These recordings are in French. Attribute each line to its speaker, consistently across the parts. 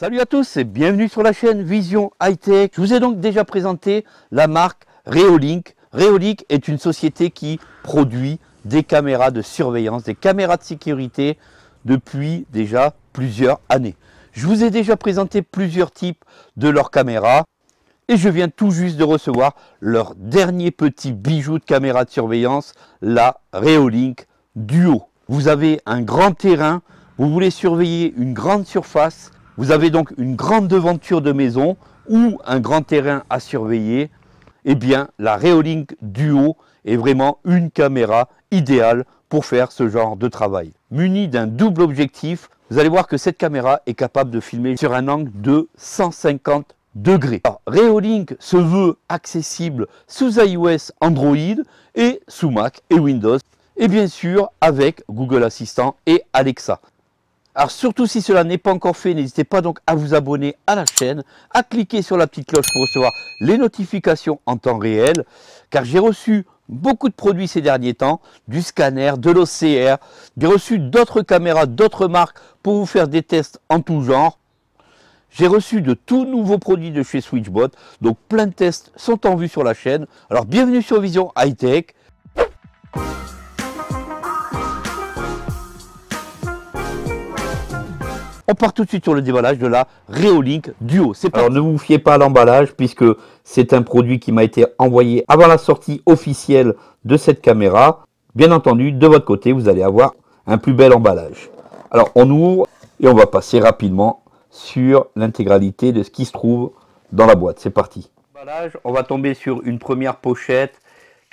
Speaker 1: Salut à tous et bienvenue sur la chaîne Vision Hightech. Je vous ai donc déjà présenté la marque Reolink. Reolink est une société qui produit des caméras de surveillance, des caméras de sécurité depuis déjà plusieurs années. Je vous ai déjà présenté plusieurs types de leurs caméras et je viens tout juste de recevoir leur dernier petit bijou de caméra de surveillance, la Reolink Duo. Vous avez un grand terrain, vous voulez surveiller une grande surface, vous avez donc une grande devanture de maison ou un grand terrain à surveiller. Eh bien, la Reolink Duo est vraiment une caméra idéale pour faire ce genre de travail. Munie d'un double objectif, vous allez voir que cette caméra est capable de filmer sur un angle de 150 degrés. Reolink se veut accessible sous iOS Android et sous Mac et Windows et bien sûr avec Google Assistant et Alexa. Alors surtout si cela n'est pas encore fait, n'hésitez pas donc à vous abonner à la chaîne, à cliquer sur la petite cloche pour recevoir les notifications en temps réel, car j'ai reçu beaucoup de produits ces derniers temps, du scanner, de l'OCR, j'ai reçu d'autres caméras, d'autres marques pour vous faire des tests en tout genre. J'ai reçu de tout nouveaux produits de chez Switchbot, donc plein de tests sont en vue sur la chaîne. Alors bienvenue sur Vision High Tech. On part tout de suite sur le déballage de la Reolink Duo. C'est Alors ne vous fiez pas à l'emballage puisque c'est un produit qui m'a été envoyé avant la sortie officielle de cette caméra. Bien entendu, de votre côté, vous allez avoir un plus bel emballage. Alors on ouvre et on va passer rapidement sur l'intégralité de ce qui se trouve dans la boîte. C'est parti. On va tomber sur une première pochette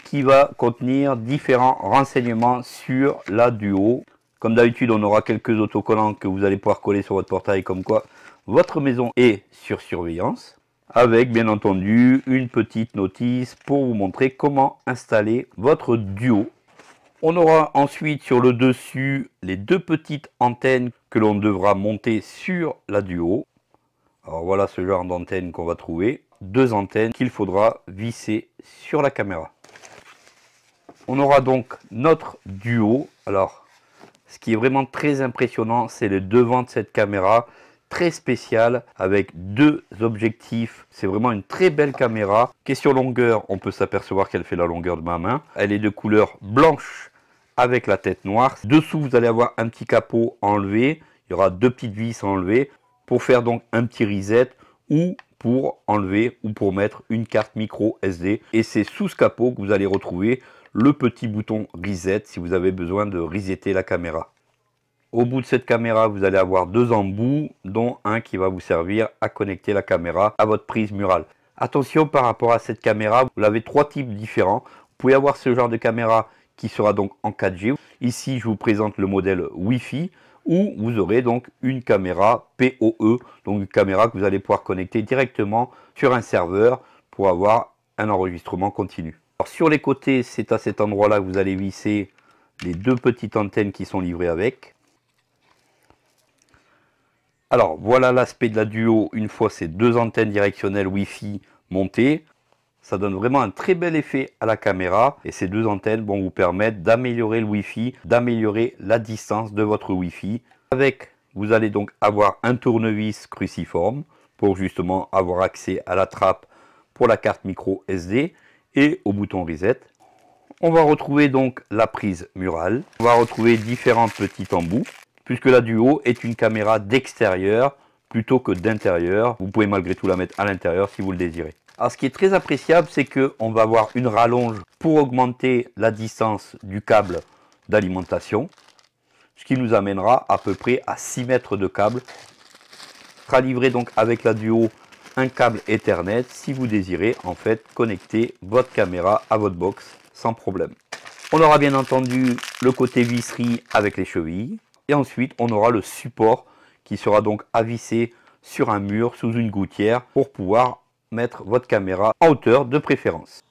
Speaker 1: qui va contenir différents renseignements sur la Duo. Comme d'habitude, on aura quelques autocollants que vous allez pouvoir coller sur votre portail comme quoi votre maison est sur surveillance. Avec bien entendu une petite notice pour vous montrer comment installer votre duo. On aura ensuite sur le dessus les deux petites antennes que l'on devra monter sur la duo. Alors voilà ce genre d'antenne qu'on va trouver. Deux antennes qu'il faudra visser sur la caméra. On aura donc notre duo. Alors ce qui est vraiment très impressionnant, c'est le devant de cette caméra très spécial avec deux objectifs. C'est vraiment une très belle caméra. Question longueur, on peut s'apercevoir qu'elle fait la longueur de ma main. Elle est de couleur blanche avec la tête noire. Dessous, vous allez avoir un petit capot enlevé. Il y aura deux petites vis enlevées pour faire donc un petit reset ou pour enlever ou pour mettre une carte micro SD. Et c'est sous ce capot que vous allez retrouver le petit bouton reset si vous avez besoin de resetter la caméra. Au bout de cette caméra, vous allez avoir deux embouts, dont un qui va vous servir à connecter la caméra à votre prise murale. Attention par rapport à cette caméra, vous l'avez trois types différents. Vous pouvez avoir ce genre de caméra qui sera donc en 4G. Ici, je vous présente le modèle Wi-Fi où vous aurez donc une caméra POE, donc une caméra que vous allez pouvoir connecter directement sur un serveur pour avoir un enregistrement continu sur les côtés, c'est à cet endroit-là que vous allez visser les deux petites antennes qui sont livrées avec. Alors voilà l'aspect de la Duo une fois ces deux antennes directionnelles Wi-Fi montées. Ça donne vraiment un très bel effet à la caméra et ces deux antennes vont vous permettre d'améliorer le Wi-Fi, d'améliorer la distance de votre Wi-Fi. Avec, vous allez donc avoir un tournevis cruciforme pour justement avoir accès à la trappe pour la carte micro SD et au bouton reset. On va retrouver donc la prise murale. On va retrouver différents petits embouts. Puisque la Duo est une caméra d'extérieur plutôt que d'intérieur. Vous pouvez malgré tout la mettre à l'intérieur si vous le désirez. Alors ce qui est très appréciable, c'est on va avoir une rallonge pour augmenter la distance du câble d'alimentation. Ce qui nous amènera à peu près à 6 mètres de câble. Ce sera livré donc avec la Duo un câble Ethernet si vous désirez en fait connecter votre caméra à votre box sans problème. On aura bien entendu le côté visserie avec les chevilles et ensuite on aura le support qui sera donc avissé sur un mur sous une gouttière pour pouvoir mettre votre caméra en hauteur de préférence.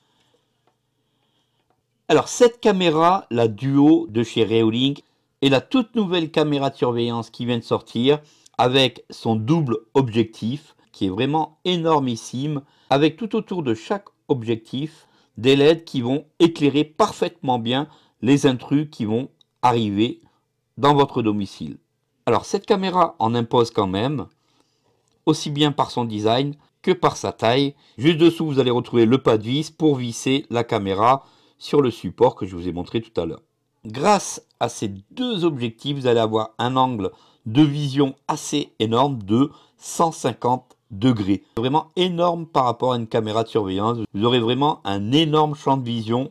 Speaker 1: Alors cette caméra, la Duo de chez Reolink, est la toute nouvelle caméra de surveillance qui vient de sortir avec son double objectif qui est vraiment énormissime, avec tout autour de chaque objectif des LED qui vont éclairer parfaitement bien les intrus qui vont arriver dans votre domicile. Alors cette caméra en impose quand même, aussi bien par son design que par sa taille. Juste dessous, vous allez retrouver le pas de vis pour visser la caméra sur le support que je vous ai montré tout à l'heure. Grâce à ces deux objectifs, vous allez avoir un angle de vision assez énorme de 150 degrés. Vraiment énorme par rapport à une caméra de surveillance. Vous aurez vraiment un énorme champ de vision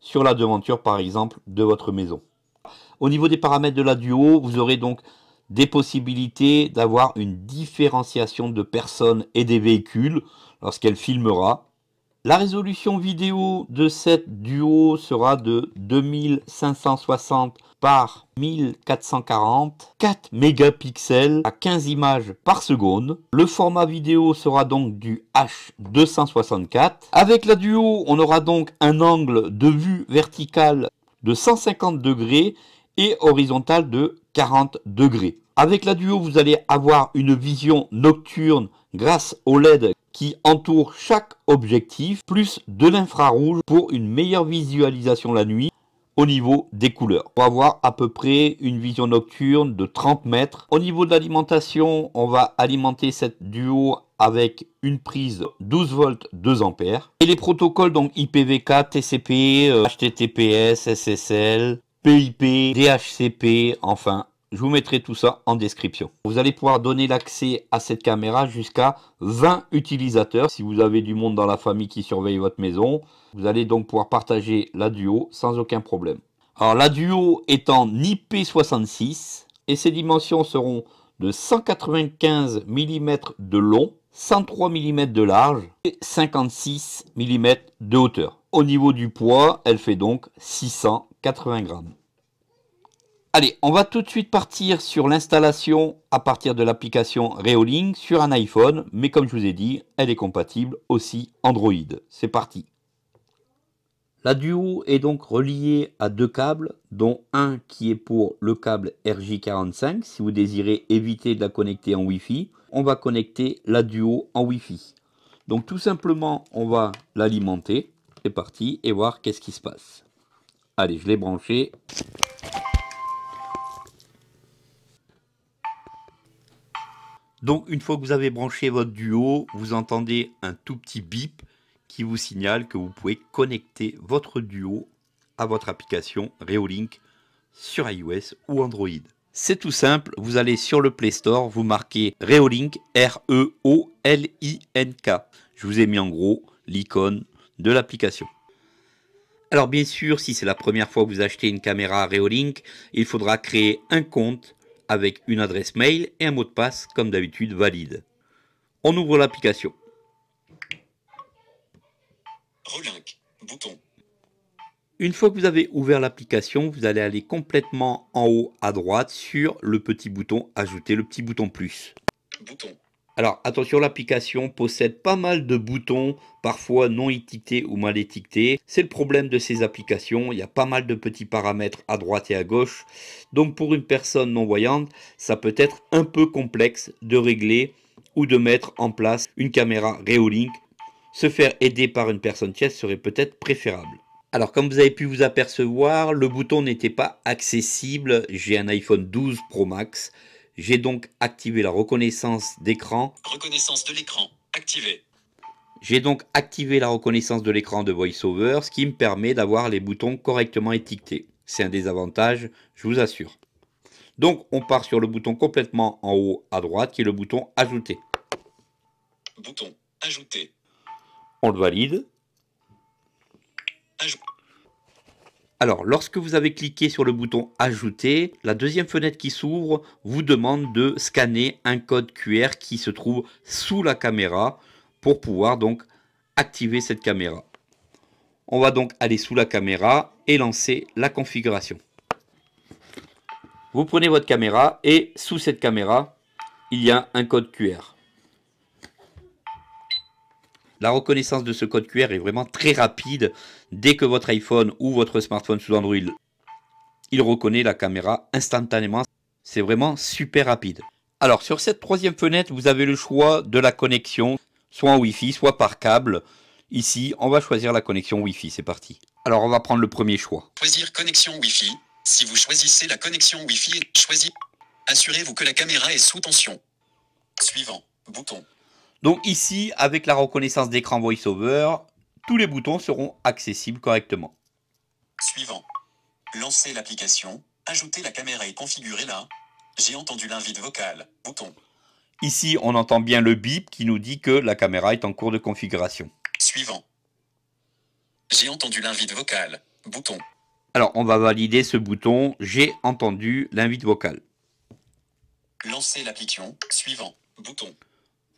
Speaker 1: sur la devanture par exemple de votre maison. Au niveau des paramètres de la duo, vous aurez donc des possibilités d'avoir une différenciation de personnes et des véhicules lorsqu'elle filmera. La résolution vidéo de cette duo sera de 2560 par 1440, 4 mégapixels à 15 images par seconde. Le format vidéo sera donc du H264. Avec la duo, on aura donc un angle de vue vertical de 150 degrés et horizontal de 40 degrés. Avec la duo, vous allez avoir une vision nocturne grâce au LED qui entoure chaque objectif, plus de l'infrarouge pour une meilleure visualisation la nuit au niveau des couleurs. Pour avoir à peu près une vision nocturne de 30 mètres. Au niveau de l'alimentation, on va alimenter cette duo avec une prise 12 volts 2 ampères. Et les protocoles donc IPv4, TCP, HTTPS, euh, SSL, PIP, DHCP, enfin je vous mettrai tout ça en description. Vous allez pouvoir donner l'accès à cette caméra jusqu'à 20 utilisateurs. Si vous avez du monde dans la famille qui surveille votre maison, vous allez donc pouvoir partager la Duo sans aucun problème. Alors la Duo est en IP66 et ses dimensions seront de 195 mm de long, 103 mm de large et 56 mm de hauteur. Au niveau du poids, elle fait donc 680 grammes. Allez, on va tout de suite partir sur l'installation à partir de l'application Reolink sur un iPhone, mais comme je vous ai dit, elle est compatible aussi Android. C'est parti. La Duo est donc reliée à deux câbles, dont un qui est pour le câble RJ45. Si vous désirez éviter de la connecter en Wi-Fi, on va connecter la Duo en Wi-Fi. Donc tout simplement, on va l'alimenter. C'est parti et voir qu'est-ce qui se passe. Allez, je l'ai branché. Donc une fois que vous avez branché votre duo, vous entendez un tout petit bip qui vous signale que vous pouvez connecter votre duo à votre application Reolink sur iOS ou Android. C'est tout simple, vous allez sur le Play Store, vous marquez Reolink, R-E-O-L-I-N-K. Je vous ai mis en gros l'icône de l'application. Alors bien sûr, si c'est la première fois que vous achetez une caméra Reolink, il faudra créer un compte avec une adresse mail et un mot de passe comme d'habitude valide. On ouvre l'application. Une fois que vous avez ouvert l'application, vous allez aller complètement en haut à droite sur le petit bouton Ajouter, le petit bouton plus. Alors attention, l'application possède pas mal de boutons, parfois non étiquetés ou mal étiquetés. C'est le problème de ces applications, il y a pas mal de petits paramètres à droite et à gauche. Donc pour une personne non-voyante, ça peut être un peu complexe de régler ou de mettre en place une caméra Reolink. Se faire aider par une personne tierce serait peut-être préférable. Alors comme vous avez pu vous apercevoir, le bouton n'était pas accessible. J'ai un iPhone 12 Pro Max. J'ai donc activé la reconnaissance d'écran.
Speaker 2: Reconnaissance de l'écran, activée.
Speaker 1: J'ai donc activé la reconnaissance de l'écran de VoiceOver, ce qui me permet d'avoir les boutons correctement étiquetés. C'est un désavantage, je vous assure. Donc on part sur le bouton complètement en haut à droite, qui est le bouton Ajouter. Bouton Ajouter. On le valide. Ajouter. Alors, lorsque vous avez cliqué sur le bouton Ajouter, la deuxième fenêtre qui s'ouvre vous demande de scanner un code QR qui se trouve sous la caméra pour pouvoir donc activer cette caméra. On va donc aller sous la caméra et lancer la configuration. Vous prenez votre caméra et sous cette caméra, il y a un code QR. La reconnaissance de ce code QR est vraiment très rapide Dès que votre iPhone ou votre smartphone sous Android, il reconnaît la caméra instantanément. C'est vraiment super rapide. Alors sur cette troisième fenêtre, vous avez le choix de la connexion, soit en Wi-Fi, soit par câble. Ici, on va choisir la connexion Wi-Fi, c'est parti. Alors on va prendre le premier choix.
Speaker 2: Choisir connexion Wi-Fi. Si vous choisissez la connexion Wi-Fi, Assurez-vous que la caméra est sous tension. Suivant, bouton.
Speaker 1: Donc ici, avec la reconnaissance d'écran VoiceOver, tous les boutons seront accessibles correctement.
Speaker 2: Suivant. Lancez l'application, ajouter la caméra et configurer la. J'ai entendu l'invite vocale. Bouton.
Speaker 1: Ici, on entend bien le bip qui nous dit que la caméra est en cours de configuration.
Speaker 2: Suivant. J'ai entendu l'invite vocale. Bouton.
Speaker 1: Alors, on va valider ce bouton. J'ai entendu l'invite vocale.
Speaker 2: Lancer l'application. Suivant. Bouton.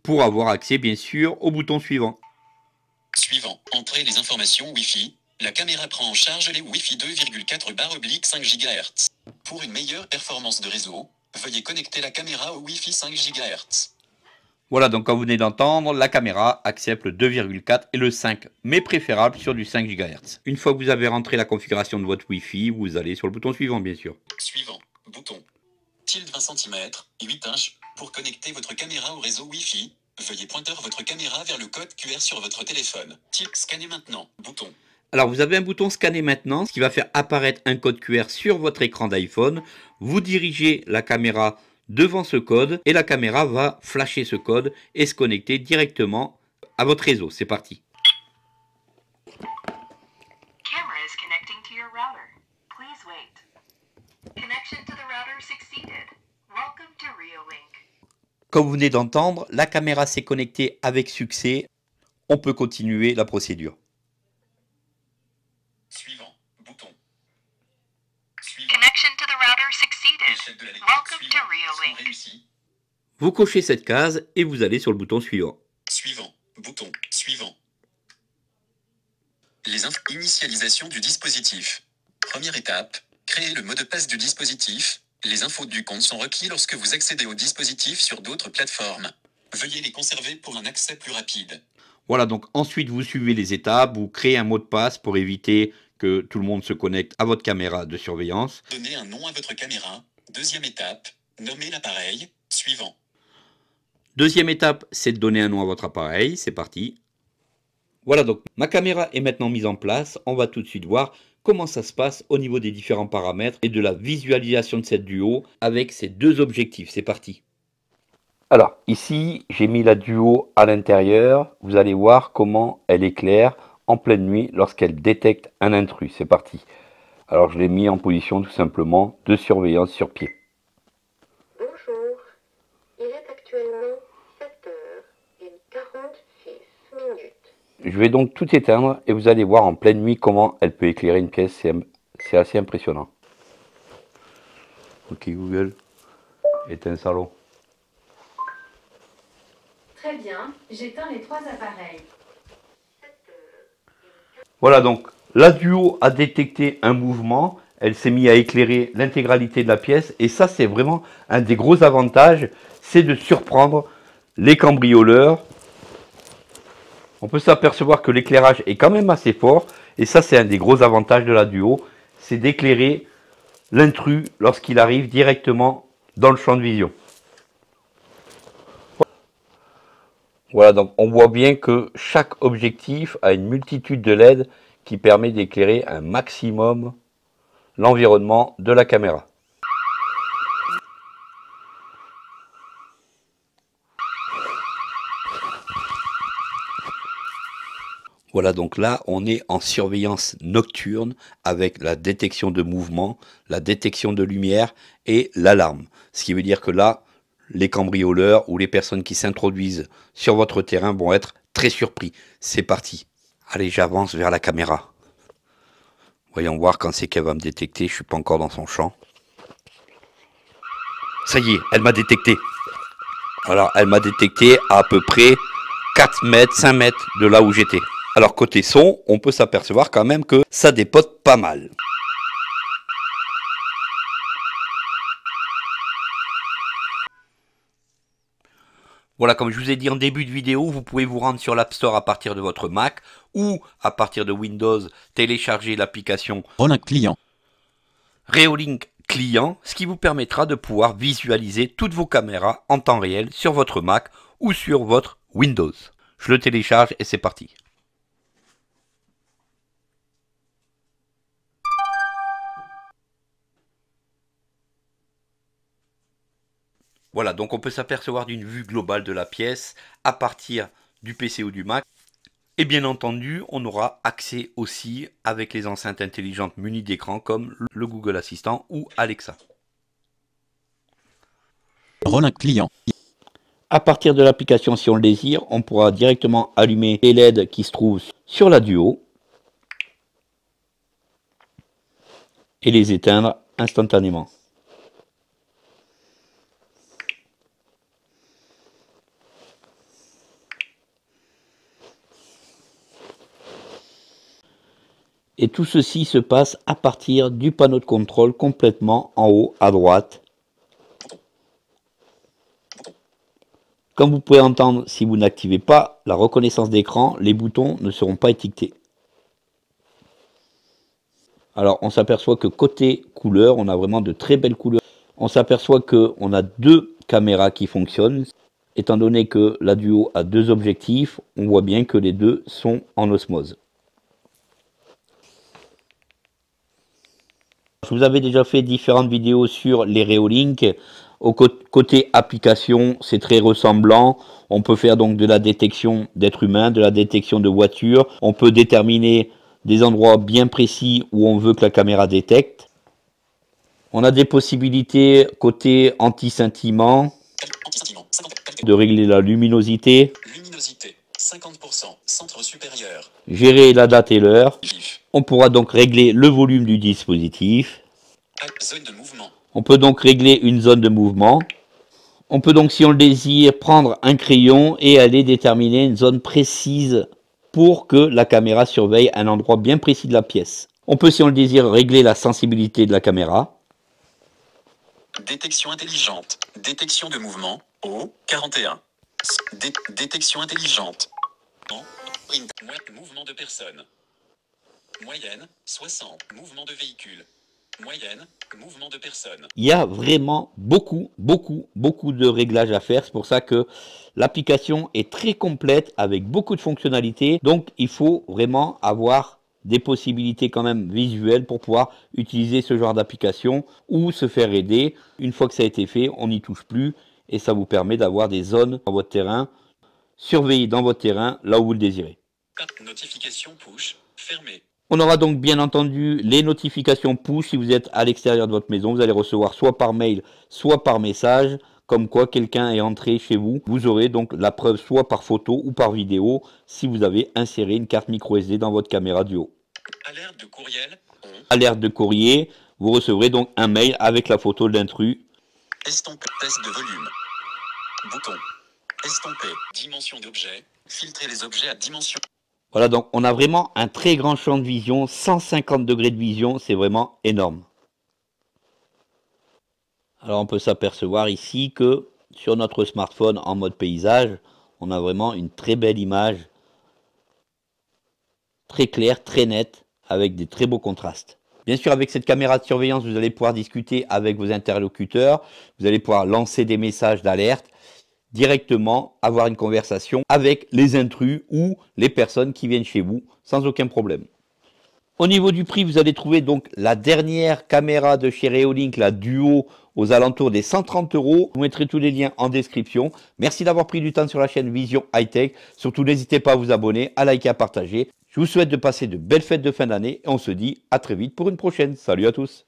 Speaker 1: Pour avoir accès, bien sûr, au bouton suivant.
Speaker 2: Suivant, Entrez les informations Wi-Fi. La caméra prend en charge les Wi-Fi 2,4 barre oblique 5 GHz. Pour une meilleure performance de réseau, veuillez connecter la caméra au Wi-Fi 5 GHz.
Speaker 1: Voilà, donc comme vous venez d'entendre, la caméra accepte le 2,4 et le 5, mais préférable sur du 5 GHz. Une fois que vous avez rentré la configuration de votre Wi-Fi, vous allez sur le bouton suivant, bien sûr.
Speaker 2: Suivant, bouton. Tilde 20 cm, 8 inches, pour connecter votre caméra au réseau Wi-Fi, Veuillez pointer votre caméra vers le code QR sur votre téléphone. Tic scanner maintenant. Bouton.
Speaker 1: Alors vous avez un bouton scanner maintenant, ce qui va faire apparaître un code QR sur votre écran d'iPhone. Vous dirigez la caméra devant ce code et la caméra va flasher ce code et se connecter directement à votre réseau. C'est parti. Comme vous venez d'entendre, la caméra s'est connectée avec succès. On peut continuer la procédure.
Speaker 2: Suivant. Bouton. Connection to the router succeeded. Welcome to
Speaker 1: Vous cochez cette case et vous allez sur le bouton suivant.
Speaker 2: Suivant. Bouton. Suivant. Les initialisations du dispositif. Première étape. Créer le mot de passe du dispositif. Les infos du compte sont requis lorsque vous accédez au dispositif sur d'autres plateformes. Veuillez les conserver pour un accès plus rapide.
Speaker 1: Voilà, donc ensuite vous suivez les étapes, vous créez un mot de passe pour éviter que tout le monde se connecte à votre caméra de surveillance.
Speaker 2: Donnez un nom à votre caméra. Deuxième étape, nommez l'appareil. Suivant.
Speaker 1: Deuxième étape, c'est de donner un nom à votre appareil. C'est parti. Voilà donc, ma caméra est maintenant mise en place. On va tout de suite voir comment ça se passe au niveau des différents paramètres et de la visualisation de cette duo avec ces deux objectifs. C'est parti. Alors ici, j'ai mis la duo à l'intérieur. Vous allez voir comment elle éclaire en pleine nuit lorsqu'elle détecte un intrus. C'est parti. Alors je l'ai mis en position tout simplement de surveillance sur pied. Je vais donc tout éteindre et vous allez voir en pleine nuit comment elle peut éclairer une pièce. C'est assez impressionnant. Ok Google, éteins salon. Très bien, j'éteins les trois appareils. Voilà donc, la duo a détecté un mouvement, elle s'est mise à éclairer l'intégralité de la pièce et ça c'est vraiment un des gros avantages, c'est de surprendre les cambrioleurs on peut s'apercevoir que l'éclairage est quand même assez fort. Et ça, c'est un des gros avantages de la Duo, c'est d'éclairer l'intrus lorsqu'il arrive directement dans le champ de vision. Voilà, donc on voit bien que chaque objectif a une multitude de LED qui permet d'éclairer un maximum l'environnement de la caméra. Voilà, donc là, on est en surveillance nocturne avec la détection de mouvement, la détection de lumière et l'alarme. Ce qui veut dire que là, les cambrioleurs ou les personnes qui s'introduisent sur votre terrain vont être très surpris. C'est parti. Allez, j'avance vers la caméra. Voyons voir quand c'est qu'elle va me détecter. Je suis pas encore dans son champ. Ça y est, elle m'a détecté. Alors, elle m'a détecté à, à peu près 4 mètres, 5 mètres de là où j'étais. Alors côté son, on peut s'apercevoir quand même que ça dépote pas mal. Voilà, comme je vous ai dit en début de vidéo, vous pouvez vous rendre sur l'App Store à partir de votre Mac ou à partir de Windows, télécharger l'application Reolink Client. Reolink Client, ce qui vous permettra de pouvoir visualiser toutes vos caméras en temps réel sur votre Mac ou sur votre Windows. Je le télécharge et c'est parti. Voilà, donc on peut s'apercevoir d'une vue globale de la pièce à partir du PC ou du Mac. Et bien entendu, on aura accès aussi avec les enceintes intelligentes munies d'écran comme le Google Assistant ou Alexa. Rolling client. À partir de l'application, si on le désire, on pourra directement allumer les LED qui se trouvent sur la Duo et les éteindre instantanément. Et tout ceci se passe à partir du panneau de contrôle complètement en haut à droite. Comme vous pouvez entendre, si vous n'activez pas la reconnaissance d'écran, les boutons ne seront pas étiquetés. Alors on s'aperçoit que côté couleur, on a vraiment de très belles couleurs. On s'aperçoit qu'on a deux caméras qui fonctionnent. Étant donné que la Duo a deux objectifs, on voit bien que les deux sont en osmose. Je vous avais déjà fait différentes vidéos sur les Reolink. Au côté application, c'est très ressemblant. On peut faire donc de la détection d'êtres humains, de la détection de voitures. On peut déterminer des endroits bien précis où on veut que la caméra détecte. On a des possibilités côté anti-scintillement, de régler la luminosité. luminosité. 50%, centre supérieur. Gérer la date et l'heure. On pourra donc régler le volume du dispositif. Ah, on peut donc régler une zone de mouvement. On peut donc, si on le désire, prendre un crayon et aller déterminer une zone précise pour que la caméra surveille un endroit bien précis de la pièce. On peut, si on le désire, régler la sensibilité de la caméra.
Speaker 2: Détection intelligente. Détection de mouvement. O41 détection intelligente. de personnes. Moyenne, 60. Mouvement de véhicules. Moyenne, mouvement de personnes. Il
Speaker 1: y a vraiment beaucoup, beaucoup, beaucoup de réglages à faire. C'est pour ça que l'application est très complète avec beaucoup de fonctionnalités. Donc, il faut vraiment avoir des possibilités quand même visuelles pour pouvoir utiliser ce genre d'application ou se faire aider. Une fois que ça a été fait, on n'y touche plus et ça vous permet d'avoir des zones dans votre terrain. surveillées dans votre terrain là où vous le désirez. Notification push, fermé. On aura donc bien entendu les notifications push si vous êtes à l'extérieur de votre maison. Vous allez recevoir soit par mail, soit par message, comme quoi quelqu'un est entré chez vous. Vous aurez donc la preuve soit par photo ou par vidéo si vous avez inséré une carte micro SD dans votre caméra du haut. Alerte de courriel. Alerte de courrier. Vous recevrez donc un mail avec la photo de l'intrus Estomper. Test de volume.
Speaker 2: Bouton. Estomper. Dimension d'objet. Filtrer les objets à dimension.
Speaker 1: Voilà, donc on a vraiment un très grand champ de vision, 150 degrés de vision, c'est vraiment énorme. Alors on peut s'apercevoir ici que sur notre smartphone en mode paysage, on a vraiment une très belle image, très claire, très nette, avec des très beaux contrastes. Bien sûr, avec cette caméra de surveillance, vous allez pouvoir discuter avec vos interlocuteurs, vous allez pouvoir lancer des messages d'alerte, directement avoir une conversation avec les intrus ou les personnes qui viennent chez vous sans aucun problème. Au niveau du prix, vous allez trouver donc la dernière caméra de chez Reolink, la Duo, aux alentours des 130 euros. Vous mettrai tous les liens en description. Merci d'avoir pris du temps sur la chaîne Vision Hightech, Surtout, n'hésitez pas à vous abonner, à liker, à partager. Je vous souhaite de passer de belles fêtes de fin d'année et on se dit à très vite pour une prochaine. Salut à tous